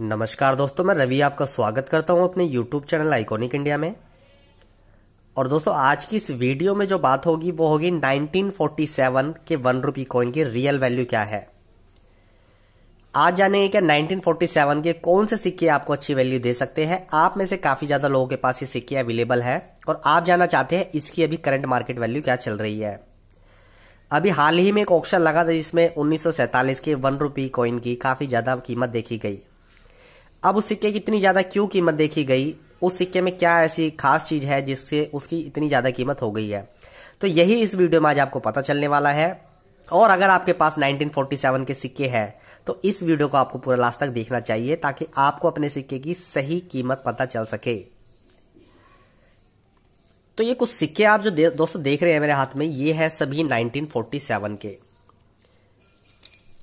नमस्कार दोस्तों मैं रवि आपका स्वागत करता हूं अपने यूट्यूब चैनल आइकॉनिक इंडिया में और दोस्तों आज की इस वीडियो में जो बात होगी वो होगी 1947 के वन रूपी कॉइन की रियल वैल्यू क्या है आज जानेंगे क्या 1947 के कौन से सिक्के आपको अच्छी वैल्यू दे सकते हैं आप में से काफी ज्यादा लोगों के पास ये सिक्के अवेलेबल है और आप जानना चाहते हैं इसकी अभी करंट मार्केट वैल्यू क्या चल रही है अभी हाल ही में एक ऑप्शन लगा था जिसमें उन्नीस के वन रूपी कॉइन की काफी ज्यादा कीमत देखी गई अब उस सिक्के की इतनी ज़्यादा क्यों कीमत देखी गई उस सिक्के में क्या ऐसी खास चीज़ है जिससे उसकी इतनी ज़्यादा कीमत हो गई है तो यही इस वीडियो में आज आपको पता चलने वाला है और अगर आपके पास 1947 के सिक्के हैं तो इस वीडियो को आपको पूरा लास्ट तक देखना चाहिए ताकि आपको अपने सिक्के की सही कीमत पता चल सके तो ये कुछ सिक्के आप जो दे, दोस्तों देख रहे हैं मेरे हाथ में ये है सभी 1947 के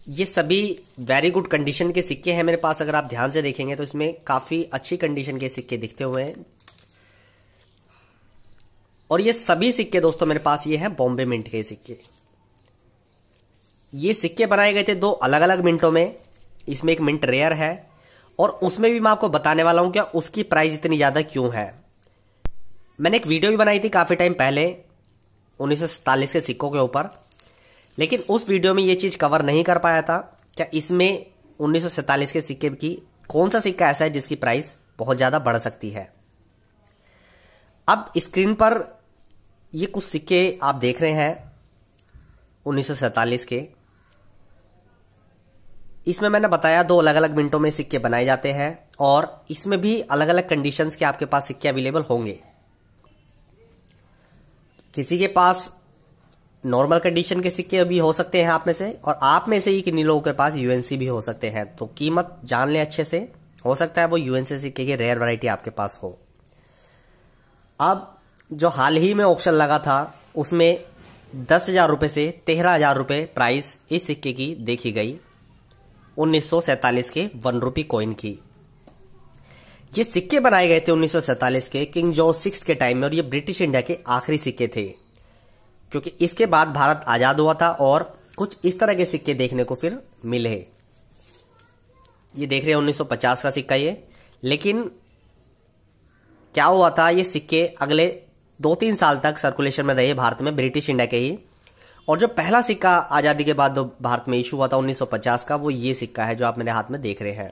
ये सभी वेरी गुड कंडीशन के सिक्के हैं मेरे पास अगर आप ध्यान से देखेंगे तो इसमें काफ़ी अच्छी कंडीशन के सिक्के दिखते हुए हैं और ये सभी सिक्के दोस्तों मेरे पास ये हैं बॉम्बे मिंट के सिक्के ये सिक्के बनाए गए थे दो अलग अलग मिनटों में इसमें एक मिंट रेयर है और उसमें भी मैं आपको बताने वाला हूं क्या उसकी प्राइस इतनी ज़्यादा क्यों है मैंने एक वीडियो भी बनाई थी काफ़ी टाइम पहले उन्नीस के सिक्कों के ऊपर लेकिन उस वीडियो में ये चीज़ कवर नहीं कर पाया था क्या इसमें उन्नीस के सिक्के की कौन सा सिक्का ऐसा है जिसकी प्राइस बहुत ज़्यादा बढ़ सकती है अब स्क्रीन पर ये कुछ सिक्के आप देख रहे हैं उन्नीस के इसमें मैंने बताया दो अलग अलग मिनटों में सिक्के बनाए जाते हैं और इसमें भी अलग अलग कंडीशंस के आपके पास सिक्के अवेलेबल होंगे किसी के पास नॉर्मल कंडीशन के सिक्के भी हो सकते हैं आप में से और आप में से ही कि लोगों के पास यूएनसी भी हो सकते हैं तो कीमत जान लें अच्छे से हो सकता है वो यूएनसी सिक्के की रेयर वैरायटी आपके पास हो अब जो हाल ही में ऑप्शन लगा था उसमें दस हजार रुपये से तेरह हजार रुपये प्राइस इस सिक्के की देखी गई उन्नीस के वन रूपी कॉइन की ये सिक्के बनाए गए थे उन्नीस के किंग जॉर्ज सिक्स के टाइम में और ये ब्रिटिश इंडिया के आखिरी सिक्के थे क्योंकि इसके बाद भारत आज़ाद हुआ था और कुछ इस तरह के सिक्के देखने को फिर मिले ये देख रहे हैं 1950 का सिक्का ये लेकिन क्या हुआ था ये सिक्के अगले दो तीन साल तक सर्कुलेशन में रहे भारत में ब्रिटिश इंडिया के ही और जो पहला सिक्का आज़ादी के बाद जो भारत में इशू हुआ था 1950 का वो ये सिक्का है जो आप मेरे हाथ में देख रहे हैं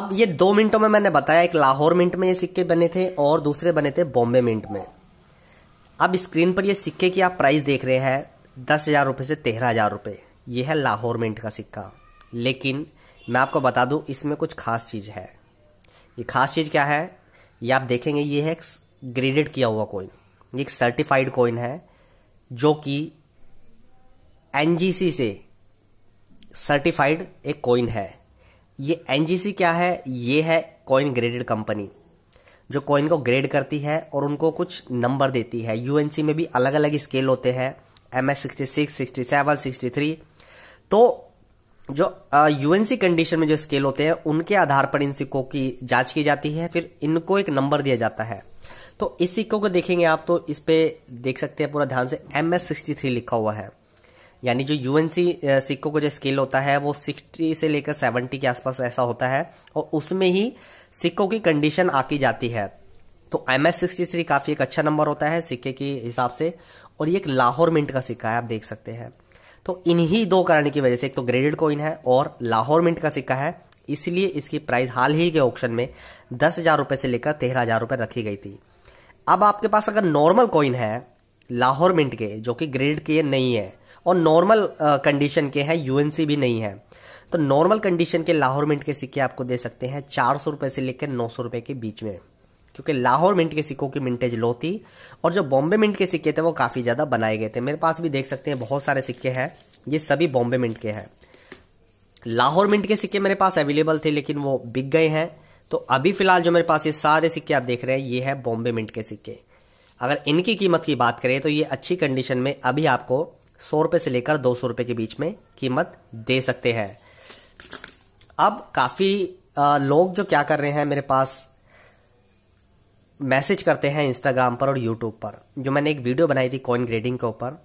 अब ये दो मिनटों में मैंने बताया एक लाहौर मिंट में ये सिक्के बने थे और दूसरे बने थे बॉम्बे मिंट में अब स्क्रीन पर ये सिक्के की आप प्राइस देख रहे हैं दस हज़ार रुपये से तेरह हज़ार रुपये ये है लाहौर मिंट का सिक्का लेकिन मैं आपको बता दूं इसमें कुछ खास चीज़ है ये खास चीज़ क्या है ये आप देखेंगे ये है ग्रेडेड किया हुआ कॉइन ये एक सर्टिफाइड कॉइन है जो कि एन से सर्टिफाइड एक कॉइन है ये एन क्या है ये है कॉइन ग्रेडेड कंपनी जो कॉइन को ग्रेड करती है और उनको कुछ नंबर देती है यूएनसी में भी अलग अलग स्केल होते हैं M S sixty six sixty seven sixty three तो जो यूएनसी कंडीशन में जो स्केल होते हैं उनके आधार पर इन सिक्कों की जांच की जाती है फिर इनको एक नंबर दिया जाता है तो इस सिक्कों को देखेंगे आप तो इस पर देख सकते हैं पूरा ध्यान से एम एस सिक्सटी थ्री लिखा हुआ है यानी जो यू सिक्कों का जो स्केल होता है वो सिक्सटी से लेकर सेवेंटी के आसपास ऐसा होता है और उसमें ही सिक्कों की कंडीशन आकी जाती है तो एम एस सिक्सटी थ्री काफ़ी एक अच्छा नंबर होता है सिक्के के हिसाब से और ये एक लाहौर मिंट का सिक्का है आप देख सकते हैं तो इन्हीं दो कारण की वजह से एक तो ग्रेडेड कॉइन है और लाहौर मिंट का सिक्का है इसलिए इसकी प्राइस हाल ही के ऑप्शन में दस हज़ार रुपये से लेकर तेरह हज़ार रुपये रखी गई थी अब आपके पास अगर नॉर्मल कॉइन है लाहौर मिंट के जो कि ग्रेड के नहीं है और नॉर्मल कंडीशन uh, के हैं यूएनसी भी नहीं है तो नॉर्मल कंडीशन के लाहौर मिंट के सिक्के आपको दे सकते हैं चार सौ रुपये से लेकर नौ सौ रुपये के बीच में क्योंकि लाहौर मिंट के सिक्कों की मिंटेज लो थी और जो बॉम्बे मिंट के सिक्के थे वो काफ़ी ज़्यादा बनाए गए थे मेरे पास भी देख सकते हैं बहुत सारे सिक्के हैं ये सभी बॉम्बे मिंट के हैं लाहौर मिंट के सिक्के मेरे पास अवेलेबल थे लेकिन वो बिक गए हैं तो अभी फिलहाल जो मेरे पास ये सारे सिक्के आप देख रहे हैं ये है बॉम्बे मिंट के सिक्के अगर इनकी कीमत की बात करें तो ये अच्छी कंडीशन में अभी आपको सौ रुपये से लेकर दो सौ रुपये के बीच में कीमत दे सकते हैं अब काफ़ी लोग जो क्या कर रहे हैं मेरे पास मैसेज करते हैं इंस्टाग्राम पर और यूट्यूब पर जो मैंने एक वीडियो बनाई थी कॉइन ग्रेडिंग के ऊपर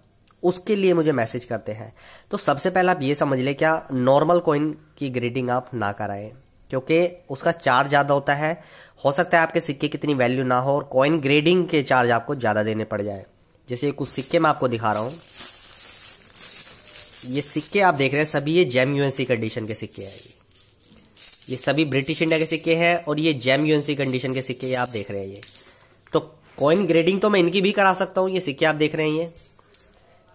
उसके लिए मुझे मैसेज करते हैं तो सबसे पहले आप ये समझ लें क्या नॉर्मल कॉइन की ग्रेडिंग आप ना कराएं क्योंकि उसका चार्ज ज़्यादा होता है हो सकता है आपके सिक्के की इतनी वैल्यू ना हो और कॉइन ग्रेडिंग के चार्ज आपको ज़्यादा देने पड़ जाए जैसे कुछ सिक्के मैं आपको दिखा रहा हूँ ये सिक्के आप देख रहे हैं सभी ये जैम यूएनसी कंडीशन के सिक्के हैं ये सभी ब्रिटिश इंडिया के सिक्के हैं और ये जैम यूएनसी कंडीशन के सिक्के आप देख रहे हैं ये तो कॉइन ग्रेडिंग तो मैं इनकी भी करा सकता हूँ ये सिक्के आप देख रहे हैं ये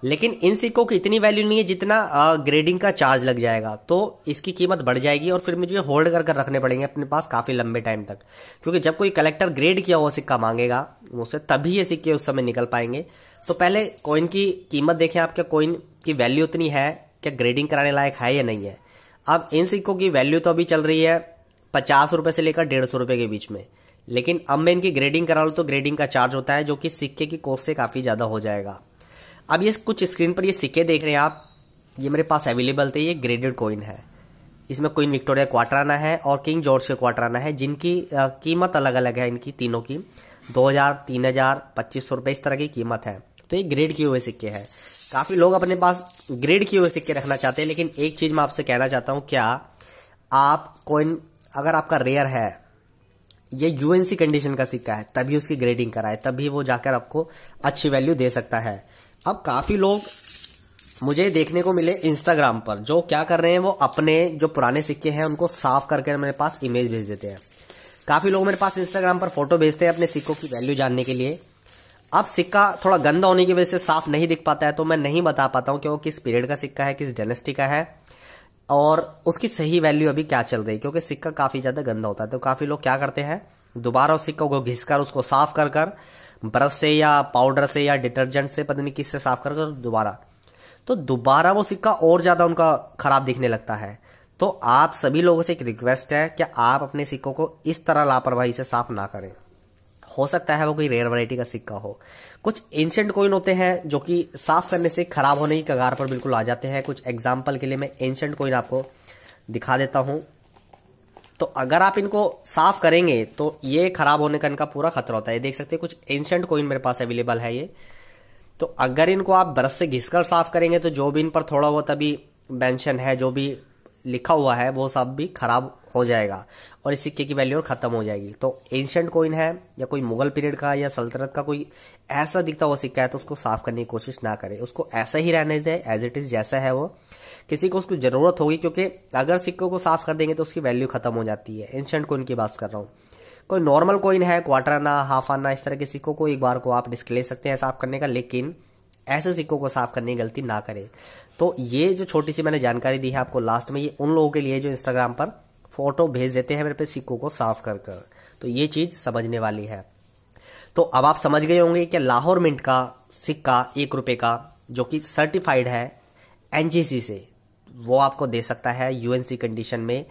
लेकिन इन सिक्कों की इतनी वैल्यू नहीं है जितना ग्रेडिंग का चार्ज लग जाएगा तो इसकी कीमत बढ़ जाएगी और फिर मुझे होल्ड कर कर रखने पड़ेंगे अपने पास काफ़ी लंबे टाइम तक क्योंकि जब कोई कलेक्टर ग्रेड किया हुआ सिक्का मांगेगा मुझसे तभी ये सिक्के उस समय निकल पाएंगे तो पहले कॉइन की कीमत देखें आपके कॉइन की वैल्यू उतनी है क्या ग्रेडिंग कराने लायक है या नहीं है अब इन सिक्कों की वैल्यू तो अभी चल रही है पचास रुपए से लेकर डेढ़ सौ रुपए के बीच में लेकिन अब मैं इनकी ग्रेडिंग करा लू तो ग्रेडिंग का चार्ज होता है जो कि सिक्के की कॉस्ट से काफ़ी ज़्यादा हो जाएगा अब ये कुछ स्क्रीन पर ये सिक्के देख रहे हैं आप ये मेरे पास अवेलेबल थे ये ग्रेडेड कॉइन है इसमें क्वीन विक्टोरिया क्वाटराना है और किंग जॉर्ज के क्वाटराना है जिनकी कीमत अलग अलग है इनकी तीनों की दो हज़ार तीन हज़ार पच्चीस सौ रुपये इस तरह की कीमत है तो ये ग्रेड किए हुए सिक्के हैं काफ़ी लोग अपने पास ग्रेड किए हुए सिक्के रखना चाहते हैं लेकिन एक चीज़ मैं आपसे कहना चाहता हूँ क्या आप कोइन अगर आपका रेयर है ये यूएनसी कंडीशन का सिक्का है तभी उसकी ग्रेडिंग कराए तभी वो जाकर आपको अच्छी वैल्यू दे सकता है अब काफ़ी लोग मुझे देखने को मिले इंस्टाग्राम पर जो क्या कर रहे हैं वो अपने जो पुराने सिक्के हैं उनको साफ करके मेरे पास इमेज भेज देते हैं काफ़ी लोग मेरे पास इंस्टाग्राम पर फोटो भेजते हैं अपने सिक्कों की वैल्यू जानने के लिए अब सिक्का थोड़ा गंदा होने की वजह से साफ नहीं दिख पाता है तो मैं नहीं बता पाता हूँ कि वो किस पीरियड का सिक्का है किस डेनेस्टी का है और उसकी सही वैल्यू अभी क्या चल रही है क्योंकि सिक्का काफ़ी ज़्यादा गंदा होता है तो काफ़ी लोग क्या करते हैं दोबारा उस सिक्कों को घिस कर उसको साफ कर कर ब्रश से या पाउडर से या डिटर्जेंट से पता नहीं किस से साफ कर कर दोबारा तो दोबारा वो सिक्का और ज़्यादा उनका ख़राब दिखने लगता है तो आप सभी लोगों से एक रिक्वेस्ट है कि आप अपने सिक्कों को इस तरह लापरवाही से साफ ना करें हो सकता है वो कोई रेयर वैरायटी का सिक्का हो कुछ एंशंट कोइन होते हैं जो कि साफ करने से खराब होने की कगार पर बिल्कुल आ जाते हैं कुछ एग्जाम्पल के लिए मैं एंशंट कोइन आपको दिखा देता हूँ तो अगर आप इनको साफ करेंगे तो ये खराब होने का इनका पूरा खतरा होता है देख सकते हैं कुछ एंशंट कोइन मेरे पास अवेलेबल है ये तो अगर इनको आप ब्रश से घिसकर साफ करेंगे तो जो भी इन पर थोड़ा बहुत अभी मैंशन है जो भी लिखा हुआ है वो सब भी खराब हो जाएगा और इस सिक्के की वैल्यू और ख़त्म हो जाएगी तो एंशंट कोइन है या कोई मुगल पीरियड का या सल्तनत का कोई ऐसा दिखता हुआ सिक्का है तो उसको साफ करने की कोशिश ना करें उसको ऐसा ही रहने दें एज इट इज़ जैसा है वो किसी को उसको ज़रूरत होगी क्योंकि अगर सिक्कों को साफ कर देंगे तो उसकी वैल्यू ख़त्म हो जाती है एंशंट कोइन की बात कर रहा हूँ कोई नॉर्मल कोइन है क्वार्टर आना हाफ आना इस तरह के सिक्कों को एक बार को आप ले सकते हैं साफ करने का लेकिन ऐसे सिक्कों को साफ करने की गलती ना करें तो ये जो छोटी सी मैंने जानकारी दी है आपको लास्ट में ये उन लोगों के लिए जो इंस्टाग्राम पर फ़ोटो भेज देते हैं मेरे पे सिक्कों को साफ कर कर तो ये चीज़ समझने वाली है तो अब आप समझ गए होंगे कि लाहौर मिंट का सिक्का एक रुपये का जो कि सर्टिफाइड है एन से वो आपको दे सकता है यूएनसी कंडीशन में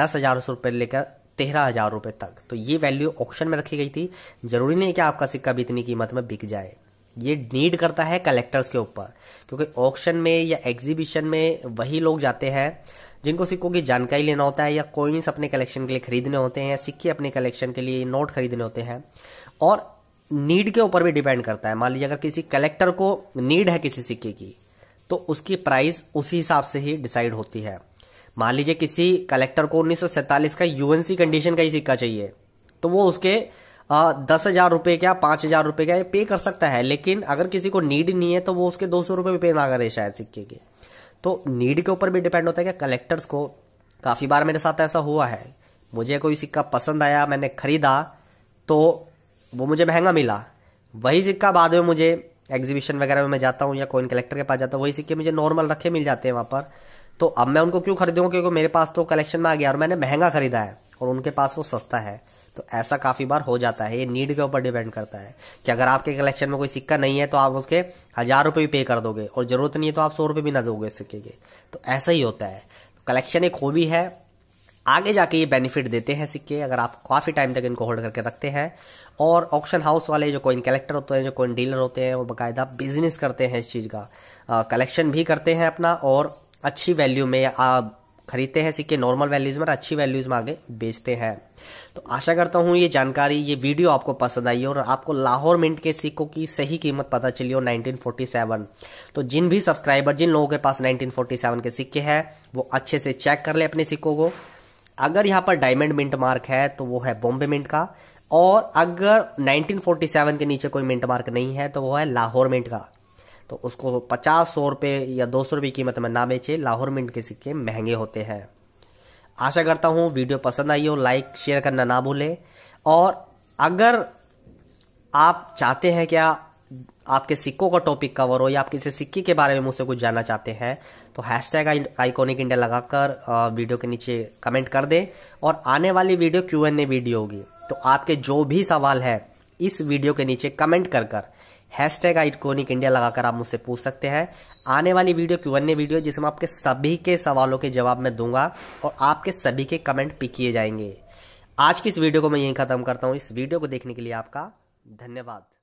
दस हज़ार रुपये लेकर तेरह हज़ार रुपये तक तो ये वैल्यू ऑप्शन में रखी गई थी ज़रूरी नहीं कि आपका सिक्का भी इतनी कीमत में बिक जाए ये नीड करता है कलेक्टर्स के ऊपर क्योंकि ऑक्शन में या एग्जीबिशन में वही लोग जाते हैं जिनको सिक्कों की जानकारी लेना होता है या कोइंस अपने कलेक्शन के लिए खरीदने होते हैं या सिक्के अपने कलेक्शन के लिए नोट खरीदने होते हैं और नीड के ऊपर भी डिपेंड करता है मान लीजिए अगर किसी कलेक्टर को नीड है किसी सिक्के की तो उसकी प्राइस उसी हिसाब से ही डिसाइड होती है मान लीजिए किसी कलेक्टर को उन्नीस का यूएनसी कंडीशन का ही सिक्का चाहिए तो वो उसके दस हज़ार रुपये का पाँच हज़ार रुपये का पे कर सकता है लेकिन अगर किसी को नीड नहीं है तो वो उसके दो सौ रुपये पे ना करे शायद सिक्के के तो नीड के ऊपर भी डिपेंड होता है कि कलेक्टर्स को काफ़ी बार मेरे साथ ऐसा हुआ है मुझे कोई सिक्का पसंद आया मैंने ख़रीदा तो वो मुझे महंगा मिला वही सिक्का बाद में मुझे एग्जीबिशन वगैरह में मैं जाता हूँ या कोइन कलेक्टर के पास जाता हूँ वही सिक्के मुझे नॉर्मल रखे मिल जाते हैं वहाँ पर तो अब मैं उनको क्यों खरीदूँ क्योंकि मेरे पास तो कलेक्शन में आ गया और मैंने महंगा खरीदा है और उनके पास वो सस्ता है तो ऐसा काफ़ी बार हो जाता है ये नीड के ऊपर डिपेंड करता है कि अगर आपके कलेक्शन में कोई सिक्का नहीं है तो आप उसके हज़ार रुपये भी पे कर दोगे और ज़रूरत नहीं है तो आप सौ रुपये भी ना दोगे सिक्के के तो ऐसा ही होता है कलेक्शन एक हॉबी है आगे जाके ये बेनिफिट देते हैं सिक्के अगर आप काफ़ी टाइम तक इनको होल्ड करके रखते हैं और ऑक्शन हाउस वाले जो कोइन कलेक्टर होते हैं जो कोइन डीलर होते हैं वो बाकायदा बिजनेस करते हैं इस चीज़ का कलेक्शन भी करते हैं अपना और अच्छी वैल्यू में आप खरीदते हैं सिक्के नॉर्मल वैल्यूज़ में और अच्छी वैल्यूज़ में आगे बेचते हैं तो आशा करता हूँ ये जानकारी ये वीडियो आपको पसंद आई और आपको लाहौर मिंट के सिक्कों की सही कीमत पता चली और 1947 तो जिन भी सब्सक्राइबर जिन लोगों के पास 1947 के सिक्के हैं वो अच्छे से चेक कर ले अपने सिक्कों को अगर यहाँ पर डायमंड मिंट मार्क है तो वो है बॉम्बे मिंट का और अगर नाइनटीन के नीचे कोई मिंट मार्क नहीं है तो वो है लाहौर मिंट का तो उसको पचास सौ रुपये या दो सौ रुपये कीमत में ना बेचे लाहौर मिंट के सिक्के महंगे होते हैं आशा करता हूँ वीडियो पसंद आई हो लाइक शेयर करना ना भूलें और अगर आप चाहते हैं क्या आपके सिक्कों का टॉपिक कवर हो या आप किसी सिक्के के बारे में मुझसे कुछ जानना चाहते हैं तो हैश टैग आइकोनिक इंडिया लगाकर वीडियो के नीचे कमेंट कर दें और आने वाली video Q N A video होगी तो आपके जो भी सवाल है इस वीडियो के नीचे कमेंट कर कर हैश टैग आइकोनिक इंडिया लगाकर आप मुझसे पूछ सकते हैं आने वाली वीडियो क्यू अन्य वीडियो जिसमें आपके सभी के सवालों के जवाब मैं दूंगा और आपके सभी के कमेंट पिक किए जाएंगे आज की इस वीडियो को मैं यहीं ख़त्म करता हूँ इस वीडियो को देखने के लिए आपका धन्यवाद